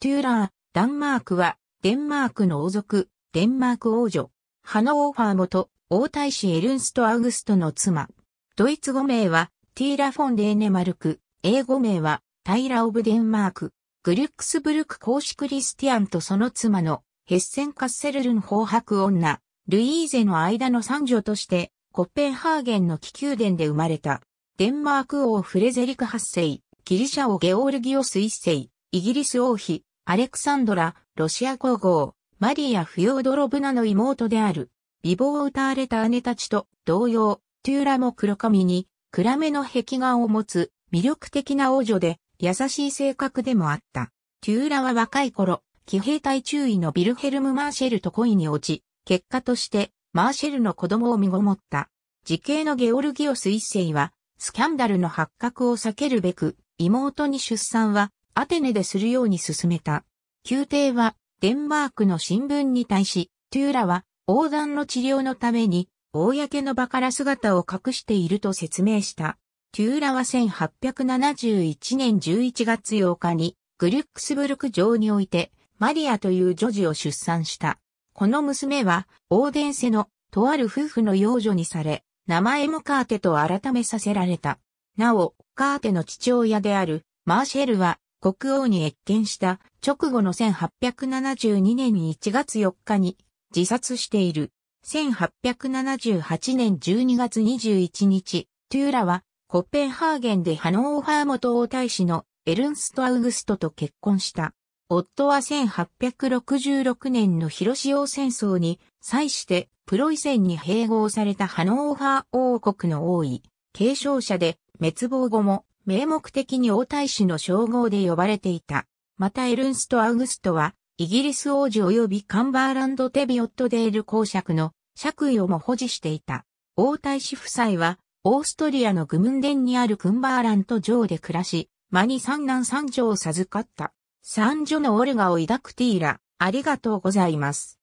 トゥーラー、ダンマークは、デンマークの王族、デンマーク王女、ハノーファー元、王太子エルンスト・アウグストの妻。ドイツ語名は、ティーラ・フォン・デーネマルク、英語名は、タイラ・オブ・デンマーク、グリュックスブルク公式クリスティアンとその妻の、ヘッセン・カッセルルン法白女、ルイーゼの間の三女として、コッペンハーゲンの気球殿で生まれた、デンマーク王フレゼリク8世、ギリシャ王ゲオールギオス1世、イギリス王妃、アレクサンドラ、ロシア皇后、マリア・フヨードロブナの妹である、美貌を歌われた姉たちと同様、トゥーラも黒髪に、暗めの壁画を持つ、魅力的な王女で、優しい性格でもあった。トゥーラは若い頃、騎兵隊中尉のビルヘルム・マーシェルと恋に落ち、結果として、マーシェルの子供を身ごもった。時系のゲオルギオス一世は、スキャンダルの発覚を避けるべく、妹に出産はアテネでするように進めた。宮廷はデンマークの新聞に対し、トゥーラは横断の治療のために、公の場から姿を隠していると説明した。トゥーラは1871年11月8日に、グルックスブルク城において、マリアという女児を出産した。この娘は、オーデンセの、とある夫婦の養女にされ、名前もカーテと改めさせられた。なお、カーテの父親である、マーシェルは、国王に謁見した直後の1872年1月4日に自殺している。1878年12月21日、トゥーラはコッペンハーゲンでハノーファー元王大使のエルンスト・アウグストと結婚した。夫は1866年の広潮戦争に際してプロイセンに併合されたハノーファー王国の王位、継承者で滅亡後も名目的に王太子の称号で呼ばれていた。またエルンスト・アウグストは、イギリス王子及びカンバーランド・テビオット・デール公爵の爵位をも保持していた。王太子夫妻は、オーストリアのグムンデンにあるクンバーラント城で暮らし、間に三男三女を授かった。三女のオルガを抱くティーラ、ありがとうございます。